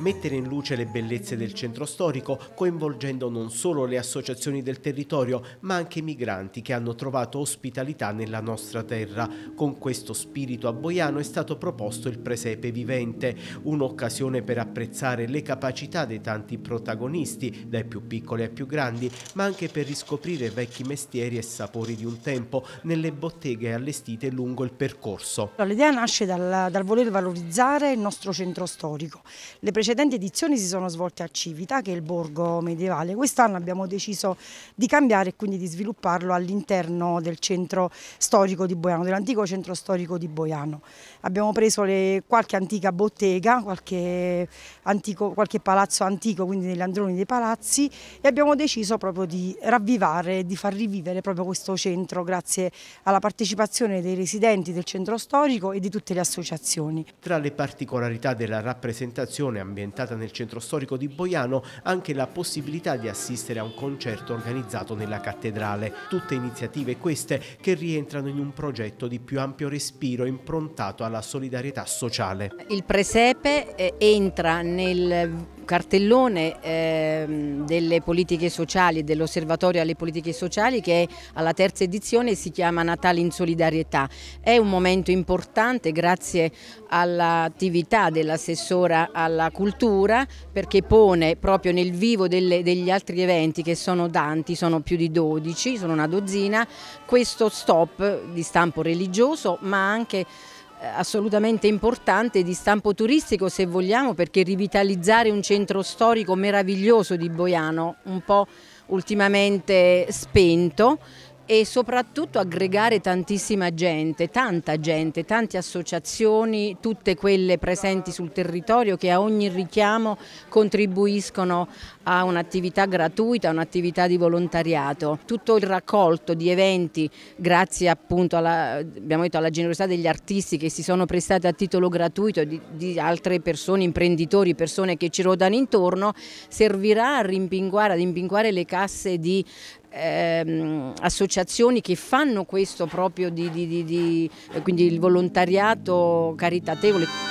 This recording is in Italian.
mettere in luce le bellezze del centro storico, coinvolgendo non solo le associazioni del territorio, ma anche i migranti che hanno trovato ospitalità nella nostra terra. Con questo spirito a Boiano è stato proposto il Presepe Vivente, un'occasione per apprezzare le capacità dei tanti protagonisti, dai più piccoli ai più grandi, ma anche per riscoprire vecchi mestieri e sapori di un tempo nelle botteghe allestite lungo il percorso. L'idea nasce dal, dal voler valorizzare il nostro centro storico. Le precedenti edizioni si sono svolte a Civita, che è il borgo medievale. Quest'anno abbiamo deciso di cambiare e quindi di svilupparlo all'interno del centro storico di Boiano, dell'antico centro storico di Boiano. Abbiamo preso le, qualche antica bottega, qualche, antico, qualche palazzo antico, quindi degli androni dei palazzi e abbiamo deciso proprio di ravvivare, di far rivivere proprio questo centro grazie alla partecipazione dei residenti del centro storico e di tutte le associazioni. Tra le particolarità della rappresentazione ambientale ambientata nel centro storico di Boiano, anche la possibilità di assistere a un concerto organizzato nella cattedrale. Tutte iniziative queste che rientrano in un progetto di più ampio respiro improntato alla solidarietà sociale. Il presepe eh, entra nel cartellone ehm, delle politiche sociali, dell'osservatorio alle politiche sociali che è alla terza edizione si chiama Natale in solidarietà. È un momento importante grazie all'attività dell'assessora alla cultura perché pone proprio nel vivo delle, degli altri eventi che sono tanti, sono più di 12, sono una dozzina, questo stop di stampo religioso ma anche eh, assolutamente importante di stampo turistico se vogliamo perché rivitalizzare un centro storico meraviglioso di Boiano, un po' ultimamente spento, e soprattutto aggregare tantissima gente, tanta gente, tante associazioni, tutte quelle presenti sul territorio che a ogni richiamo contribuiscono a un'attività gratuita, a un'attività di volontariato. Tutto il raccolto di eventi grazie appunto alla, abbiamo detto, alla generosità degli artisti che si sono prestati a titolo gratuito di, di altre persone, imprenditori, persone che ci rodano intorno, servirà a rimpinguare, ad impinguare le casse di ehm, associazioni che fanno questo proprio di, di, di, quindi il volontariato caritatevole.